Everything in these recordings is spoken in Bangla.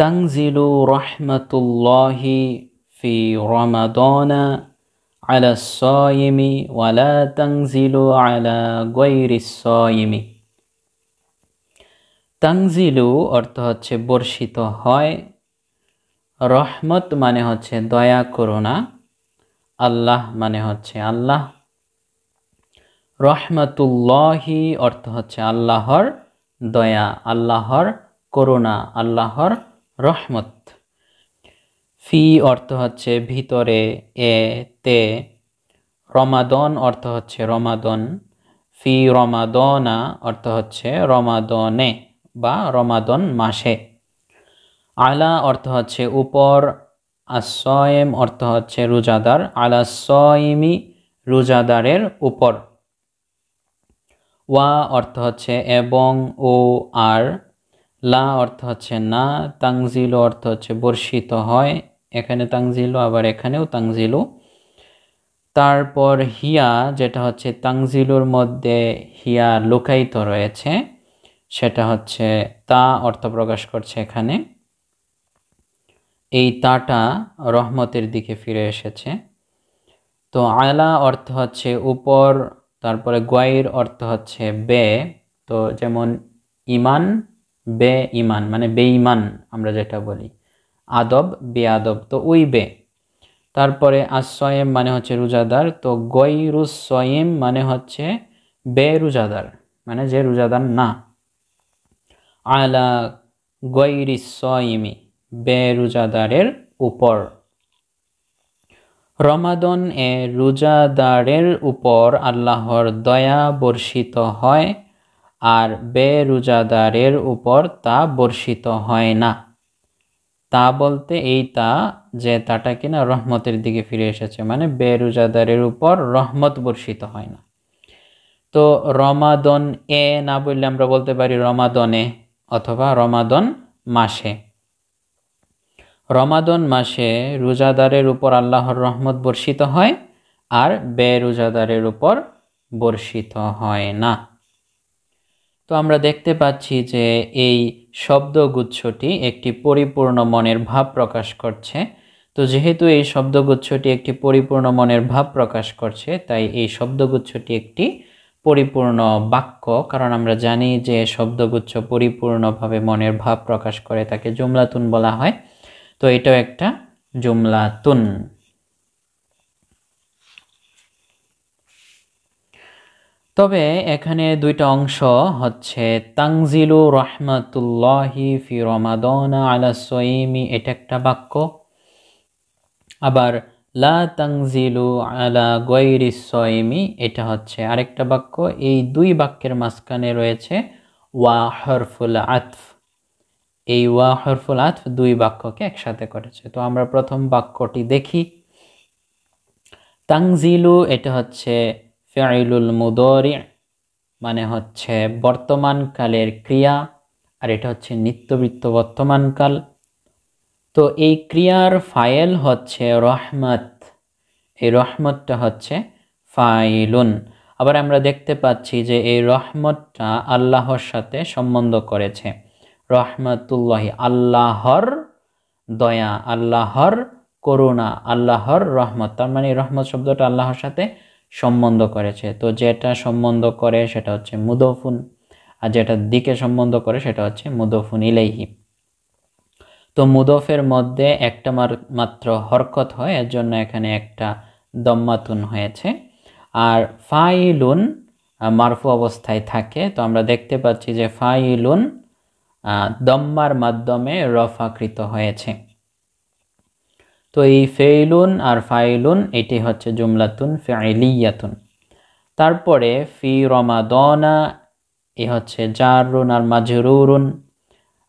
تنزل رحمة الله في رمضان على الصائم ولا تنزل على غير الصائم তাংজিলু অর্থ হচ্ছে বর্ষিত হয় রহমত মানে হচ্ছে দয়া করুণা আল্লাহ মানে হচ্ছে আল্লাহ রহমতুল্লাহি অর্থ হচ্ছে আল্লাহর দয়া আল্লাহর করুণা আল্লাহর রহমত ফি অর্থ হচ্ছে ভিতরে এ তে রমাদন অর্থ হচ্ছে রমাদন ফি রমাদনা অর্থ হচ্ছে রমাদনে বা রমাদন মাসে আলা অর্থ হচ্ছে উপর আসয়েম অর্থ হচ্ছে রোজাদার আলা সয়েমি রোজাদারের উপর ওয়া অর্থ হচ্ছে এবং ও আর লা অর্থ হচ্ছে না তাংজিল অর্থ হচ্ছে বর্ষিত হয় এখানে তাংজিল আবার এখানেও তাংজিলু তারপর হিয়া যেটা হচ্ছে তাংজিলুর মধ্যে হিয়া লুকায়িত রয়েছে সেটা হচ্ছে তা অর্থ প্রকাশ করছে এখানে এই তাটা রহমতের দিকে ফিরে এসেছে তো আলা অর্থ হচ্ছে উপর তারপরে গোয়াইর অর্থ হচ্ছে বে তো যেমন ইমান বে ইমান মানে বেঈমান আমরা যেটা বলি আদব বে আদব তো ওই বে তারপরে আসয়েম মানে হচ্ছে রোজাদার তো গৈরুসয়েম মানে হচ্ছে বে রোজাদার মানে যে রোজাদার না আলা গৈরিসয়েমি বে রোজাদারের উপর রমাদন এ রোজাদারের উপর আল্লাহর দয়া বর্ষিত হয় আর বে রোজাদারের উপর তা বর্ষিত হয় না তা বলতে এই তা যে তাটা কিনা রহমতের দিকে ফিরে এসেছে মানে বে রোজাদারের উপর রহমত বর্ষিত হয় না তো রমাদন এ না বললে আমরা বলতে পারি রমাদনে অথবা রমাদন মাসে রমাদন মাসে রোজাদারের উপর আল্লাহর রহমত বর্ষিত হয় আর বে রোজাদারের উপর বর্ষিত হয় না তো আমরা দেখতে পাচ্ছি যে এই শব্দগুচ্ছটি একটি পরিপূর্ণ মনের ভাব প্রকাশ করছে তো যেহেতু এই শব্দগুচ্ছটি একটি পরিপূর্ণ মনের ভাব প্রকাশ করছে তাই এই শব্দগুচ্ছটি একটি পরিপূর্ণ বাক্য কারণ আমরা জানি যে শব্দগুচ্ছ পরিপূর্ণভাবে মনের ভাব প্রকাশ করে তাকে জুমলাতুন বলা হয় তো এটাও একটা জুমলাতুন তবে এখানে দুইটা অংশ হচ্ছে তাংজিলু রহমাতুল্লাহি ফি রমাদন আলা সৈমি এটা একটা বাক্য আবার লা তাংজিলু আলা গৈরি সৈমি এটা হচ্ছে আরেকটা বাক্য এই দুই বাক্যের মাঝখানে রয়েছে ওয়া হরফুল আতফ এই ওয়া হরফুল আতফ দুই বাক্যকে একসাথে করেছে তো আমরা প্রথম বাক্যটি দেখি তাংজিলু এটা হচ্ছে ফেলুল মুদরি মানে হচ্ছে বর্তমানকালের ক্রিয়া আর এটা হচ্ছে নিত্যবৃত্ত বর্তমানকাল তো এই ক্রিয়ার ফাইল হচ্ছে রহমত এই রহমতটা হচ্ছে ফাইলুন আবার আমরা দেখতে পাচ্ছি যে এই রহমতটা আল্লাহর সাথে সম্বন্ধ করেছে রহমতুল্লাহ আল্লাহর দয়া আল্লাহর করুণা আল্লাহর রহমত তার মানে রহমত শব্দটা আল্লাহর সাথে সম্বন্ধ করেছে তো যেটা সম্বন্ধ করে সেটা হচ্ছে মুদফুন আর যেটা দিকে সম্বন্ধ করে সেটা হচ্ছে মুদফুন ইলেহি তো মুদফের মধ্যে একটা মাত্র হরকত হয় এর জন্য এখানে একটা দম্মাতুন হয়েছে আর ফাইলুন মারফু অবস্থায় থাকে তো আমরা দেখতে পাচ্ছি যে ফাইলুন দম্মার মাধ্যমে রফাকৃত হয়েছে তো এই ফেইলুন আর ফাইলুন এটি হচ্ছে জুমলাতুন ফেলিয়াতুন তারপরে ফি রমাদনা এ হচ্ছে জারুন আর মাজরুরুন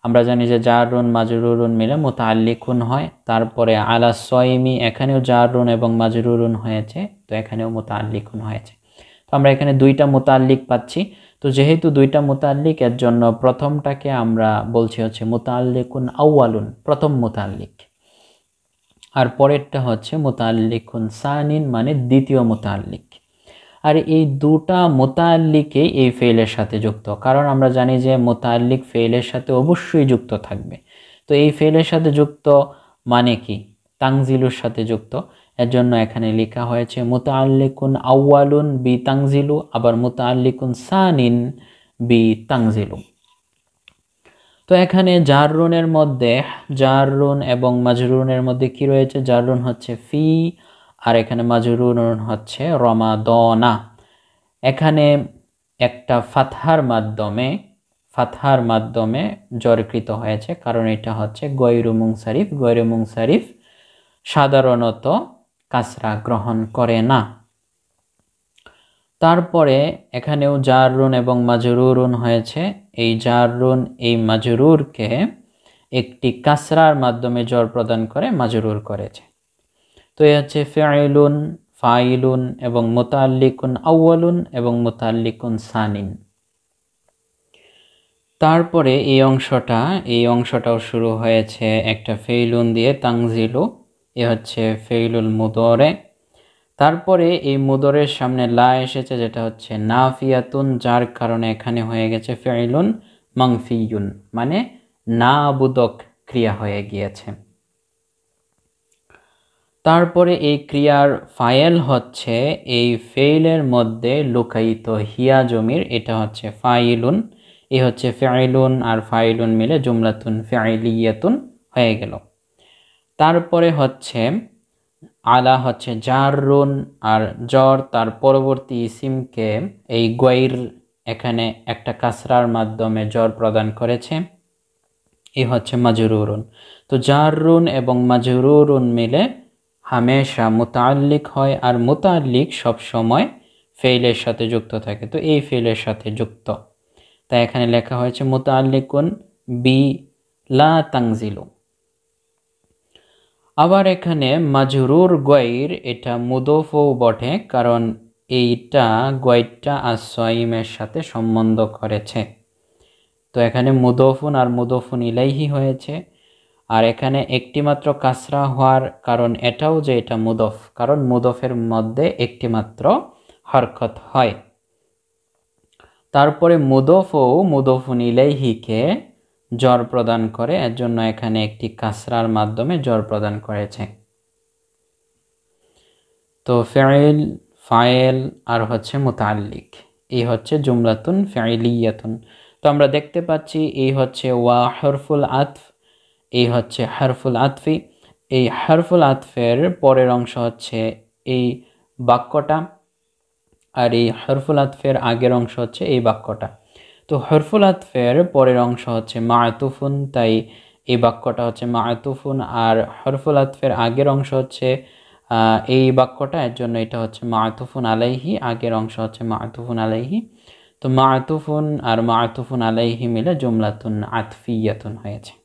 আমরা জানি যে জারুন মাজরুরুন মিলে মোতাল্লিকুন হয় তারপরে আলা সয়মি এখানেও জারুন এবং মাজরুরুন হয়েছে তো এখানেও মোতাল্লিকুন হয়েছে তো আমরা এখানে দুইটা মোতাল্লিক পাচ্ছি তো যেহেতু দুইটা মোতাল্লিক এর জন্য প্রথমটাকে আমরা বলছি হচ্ছে মোতাল্লিকুন আউয়ালুন প্রথম মোতাল্লিক আর পরেরটা হচ্ছে মোতাল্লিকুন সানিন মানে দ্বিতীয় মোতাল্লিক আর এই দুটা মোতাল্লিকে এই ফেলের সাথে যুক্ত কারণ আমরা জানি যে মোতাল্লিক ফেলের সাথে অবশ্যই যুক্ত থাকবে তো এই ফেলের সাথে যুক্ত মানে কি তাংজিলুর সাথে যুক্ত এর জন্য এখানে লেখা হয়েছে মোতাল্লিকুন আউয়ালুন বি তাংজিলু আবার মোতাল্লিকুন সানিন বি তাংজিলু তো এখানে জারুনের মধ্যে জারুন এবং মাজরুনের মধ্যে কি রয়েছে জারুন হচ্ছে ফি আর এখানে মাজরুন হচ্ছে রমাদনা এখানে একটা ফাথার মাধ্যমে ফাথার মাধ্যমে জরকৃত হয়েছে কারণ এটা হচ্ছে গৈরু মুংসারিফ গৈরু মুংসারিফ সাধারণত কাসরা গ্রহণ করে না তারপরে এখানেও জারুন এবং মাজরুরুন হয়েছে এই জারুন এই মাজরুরকে একটি কাসরার মাধ্যমে জ্বর প্রদান করে মাজরুর করেছে তো এ হচ্ছে ফেআইলুন ফাইলুন এবং মোতাল্লিকুন আউ্য়ালুন এবং মোতাল্লিকুন সানিন তারপরে এই অংশটা এই অংশটাও শুরু হয়েছে একটা ফেইলুন দিয়ে তাংজিলু এ হচ্ছে ফেইলুল মুদরে তারপরে এই মুদরের সামনে লা এসেছে যেটা হচ্ছে নাফিয়াতুন যার কারণে এখানে হয়ে গেছে ফেলুন মাংফিউন মানে না আবুদক ক্রিয়া হয়ে গিয়েছে তারপরে এই ক্রিয়ার ফায়েল হচ্ছে এই ফেইলের মধ্যে লুকায়িত হিয়া জমির এটা হচ্ছে ফাইলুন এ হচ্ছে ফেআইলুন আর ফাইলুন মিলে জুমলাতুন ফেআইলিয়াতুন হয়ে গেল তারপরে হচ্ছে আলা হচ্ছে জারুন আর জ্বর তার পরবর্তী ইসিমকে এই গয়ের এখানে একটা কাসরার মাধ্যমে জ্বর প্রদান করেছে এ হচ্ছে মাজরুরুন তো জারুন এবং মাজুরুন মিলে হামেশা মোতাল্লিক হয় আর মোতাল্লিক সবসময় ফেইলের সাথে যুক্ত থাকে তো এই ফেইলের সাথে যুক্ত তাই এখানে লেখা হয়েছে মোতাল্লিকুন বি লা তাংজিলুম আবার এখানে মাজরুর গয়ের এটা মুদফও বটে কারণ এইটা গয়েরটা আসইমের সাথে সম্বন্ধ করেছে তো এখানে মুদফুন আর মুদফুন ইলাইহি হয়েছে আর এখানে একটিমাত্র কাসরা হওয়ার কারণ এটাও যে এটা মুদফ কারণ মুদফের মধ্যে একটিমাত্র হরকত হয় তারপরে মুদফও মুদফুন ইলাইহিকে জ্বর প্রদান করে এর জন্য এখানে একটি কাসরার মাধ্যমে জ্বর প্রদান করেছে তো ফেল ফায়েল আর হচ্ছে মোতাল্লিক এই হচ্ছে জুমলাতুন ফেলিয়াতুন তো আমরা দেখতে পাচ্ছি এই হচ্ছে ওয়া হরফুল আতফ এই হচ্ছে হরফুল আতফি এই হরফুল আতফের পরের অংশ হচ্ছে এই বাক্যটা আর এই হরফুল আতফের আগের অংশ হচ্ছে এই বাক্যটা তো হরফুল আতফের পরের অংশ হচ্ছে মায়তুফুন তাই এই বাক্যটা হচ্ছে মায়তুফুন আর হরফুল আতফের আগের অংশ হচ্ছে এই বাক্যটা এর জন্য এটা হচ্ছে মাতুফুন আলাইহি আগের অংশ হচ্ছে মাতুফুন আলাইহি তো মাতুফুন আর মাতুফুন আলাইহি মিলে জুমলাতুন আতফিয়াতুন হয়েছে